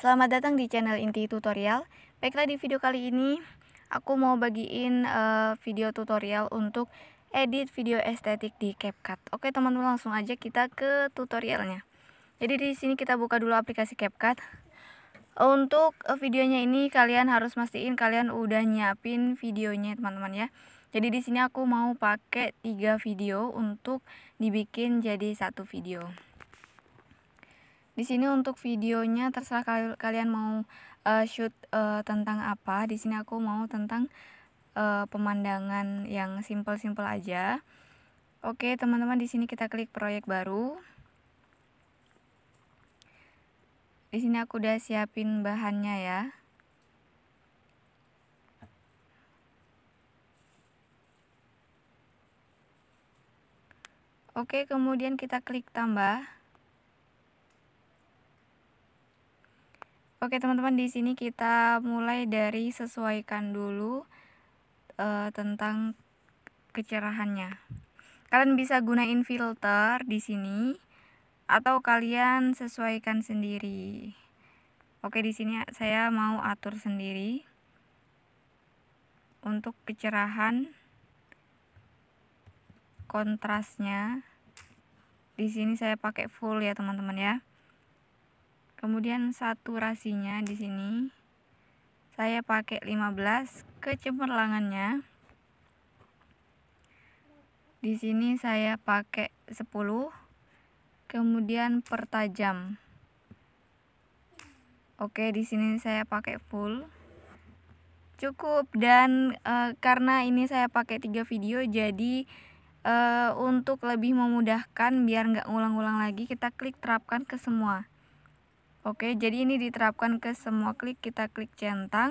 Selamat datang di channel Inti Tutorial. Baiklah di video kali ini aku mau bagiin uh, video tutorial untuk edit video estetik di CapCut. Oke, teman-teman langsung aja kita ke tutorialnya. Jadi di sini kita buka dulu aplikasi CapCut. Untuk eh, videonya ini kalian harus mastiin kalian udah nyiapin videonya, teman-teman ya. Jadi di sini aku mau pakai tiga video untuk dibikin jadi satu video. Di sini untuk videonya terserah kal kalian mau uh, shoot uh, tentang apa. Di sini aku mau tentang uh, pemandangan yang simple-simple aja. Oke, teman-teman di sini kita klik proyek baru. Di sini aku udah siapin bahannya ya. Oke, kemudian kita klik tambah. Oke teman-teman di sini kita mulai dari sesuaikan dulu e, tentang kecerahannya. Kalian bisa gunain filter di sini atau kalian sesuaikan sendiri. Oke di sini saya mau atur sendiri untuk kecerahan kontrasnya. Di sini saya pakai full ya teman-teman ya kemudian saturasinya di sini saya pakai 15 kecemerlangannya di sini saya pakai 10 kemudian pertajam Oke di sini saya pakai full cukup dan e, karena ini saya pakai tiga video jadi e, untuk lebih memudahkan biar nggak ngulang-ulang lagi kita klik terapkan ke semua Oke, jadi ini diterapkan ke semua klik. Kita klik centang.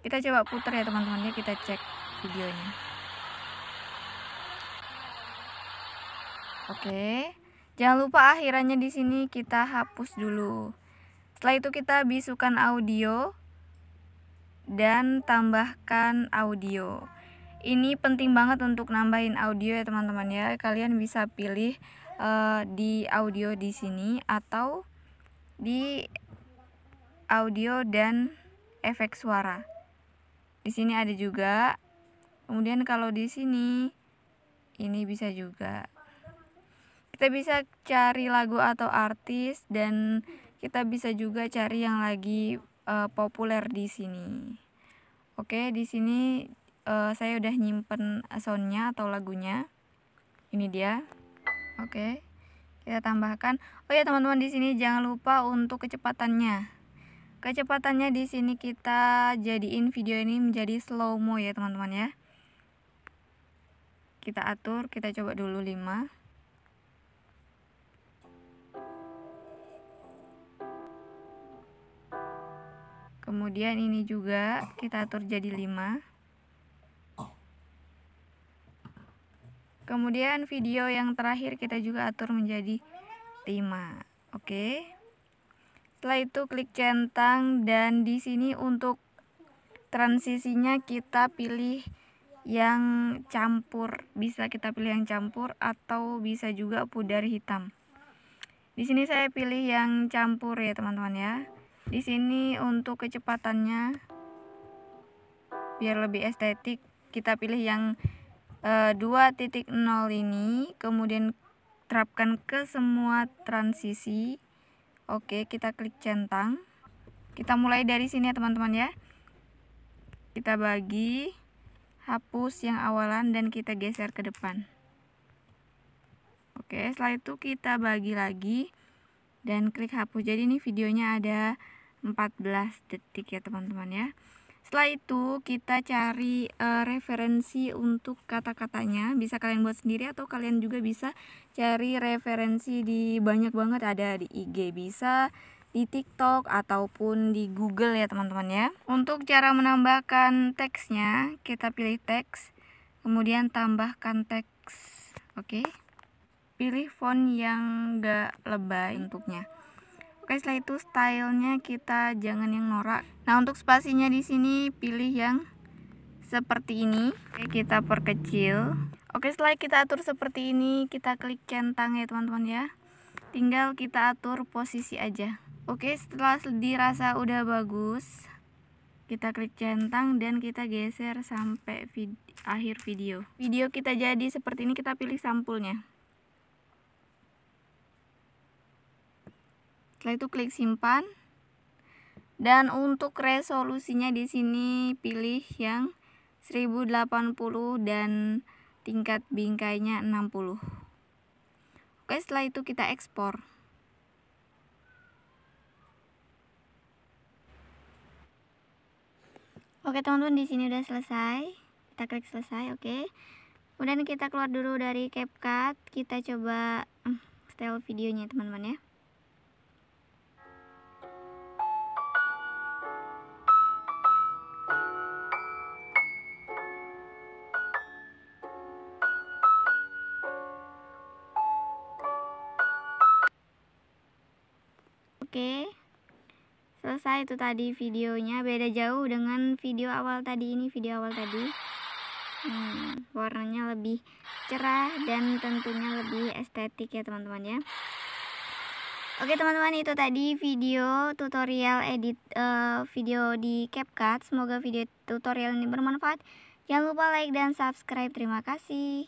Kita coba putar ya teman-teman ya, kita cek videonya. Oke. Jangan lupa akhirannya di sini kita hapus dulu. Setelah itu kita bisukan audio dan tambahkan audio. Ini penting banget untuk nambahin audio ya teman-teman ya. Kalian bisa pilih uh, di audio di sini atau di audio dan efek suara. Di sini ada juga. Kemudian kalau di sini ini bisa juga. Kita bisa cari lagu atau artis dan kita bisa juga cari yang lagi uh, populer di sini. Oke, di sini uh, saya udah nyimpen soundnya atau lagunya. Ini dia. Oke kita tambahkan oh ya teman-teman di sini jangan lupa untuk kecepatannya kecepatannya di sini kita jadiin video ini menjadi slow mo ya teman-teman ya kita atur kita coba dulu 5 kemudian ini juga kita atur jadi 5 Kemudian video yang terakhir kita juga atur menjadi 5. Oke. Setelah itu klik centang dan di sini untuk transisinya kita pilih yang campur. Bisa kita pilih yang campur atau bisa juga pudar hitam. Di sini saya pilih yang campur ya, teman-teman ya. Di sini untuk kecepatannya biar lebih estetik kita pilih yang uh, eh, 2.0 ini kemudian terapkan ke semua transisi oke kita klik centang kita mulai dari sini ya teman-teman ya kita bagi hapus yang awalan dan kita geser ke depan oke setelah itu kita bagi lagi dan klik hapus jadi ini videonya ada 14 detik ya teman-teman ya setelah itu kita cari uh, referensi untuk kata-katanya. Bisa kalian buat sendiri atau kalian juga bisa cari referensi di banyak banget ada di IG bisa, di TikTok ataupun di Google ya teman-teman ya. Untuk cara menambahkan teksnya, kita pilih teks, kemudian tambahkan teks. Oke. Okay? Pilih font yang gak lebay untuknya Oke, setelah itu stylenya kita jangan yang norak. Nah, untuk spasinya di sini pilih yang seperti ini. Oke, kita perkecil. Oke, setelah kita atur seperti ini, kita klik centang ya, teman-teman ya. Tinggal kita atur posisi aja. Oke, setelah dirasa udah bagus, kita klik centang dan kita geser sampai vid akhir video. Video kita jadi seperti ini, kita pilih sampulnya. Setelah itu klik simpan. Dan untuk resolusinya di sini pilih yang 1080 dan tingkat bingkainya 60. Oke, setelah itu kita ekspor. Oke, teman-teman di sini udah selesai. Kita klik selesai, oke. Kemudian kita keluar dulu dari CapCut, kita coba hmm, style videonya, teman-teman ya. selesai itu tadi videonya beda jauh dengan video awal tadi ini video awal tadi hmm, warnanya lebih cerah dan tentunya lebih estetik ya teman-teman ya Oke teman-teman itu tadi video tutorial edit uh, video di CapCut. Semoga video tutorial ini bermanfaat. Jangan lupa like dan subscribe. Terima kasih.